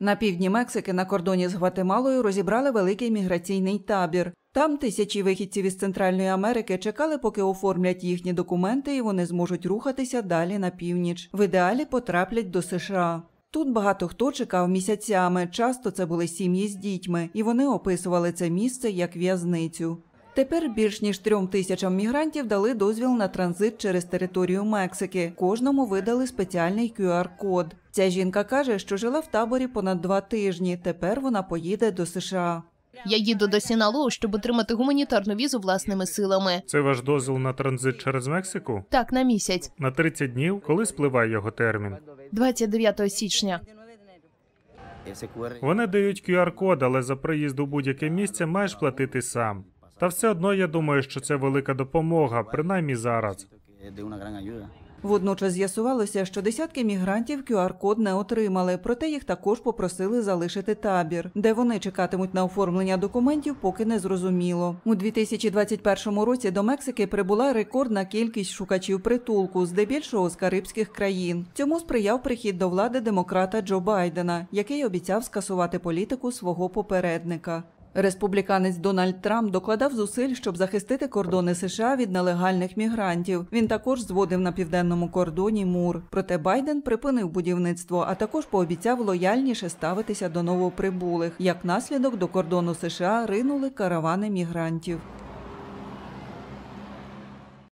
На півдні Мексики на кордоні з Гватемалою розібрали великий міграційний табір. Там тисячі вихідців із Центральної Америки чекали, поки оформлять їхні документи, і вони зможуть рухатися далі на північ. В ідеалі потраплять до США. Тут багато хто чекав місяцями. Часто це були сім'ї з дітьми, і вони описували це місце як в'язницю. Тепер більш ніж трьом тисячам мігрантів дали дозвіл на транзит через територію Мексики. Кожному видали спеціальний QR-код. Ця жінка каже, що жила в таборі понад два тижні. Тепер вона поїде до США. Я їду до Сіналоу, щоб отримати гуманітарну візу власними силами. Це ваш дозвіл на транзит через Мексику? Так, на місяць, на 30 днів, коли спливає його термін. 29 січня. Вони дають QR-код, але за приїзд у будь-яке місце маєш платити сам. Та все одно я думаю, що це велика допомога, принаймні зараз. Водночас з'ясувалося, що десятки мігрантів QR-код не отримали, проте їх також попросили залишити табір, де вони чекатимуть на оформлення документів, поки не зрозуміло. У 2021 році до Мексики прибула рекордна кількість шукачів притулку, здебільшого з карибських країн. Цьому сприяв прихід до влади демократа Джо Байдена, який обіцяв скасувати політику свого попередника. Республіканець Дональд Трамп докладав зусиль, щоб захистити кордони США від нелегальних мігрантів. Він також зводив на південному кордоні мур. Проте Байден припинив будівництво, а також пообіцяв лояльніше ставитися до новоприбулих. Як наслідок до кордону США ринули каравани мігрантів.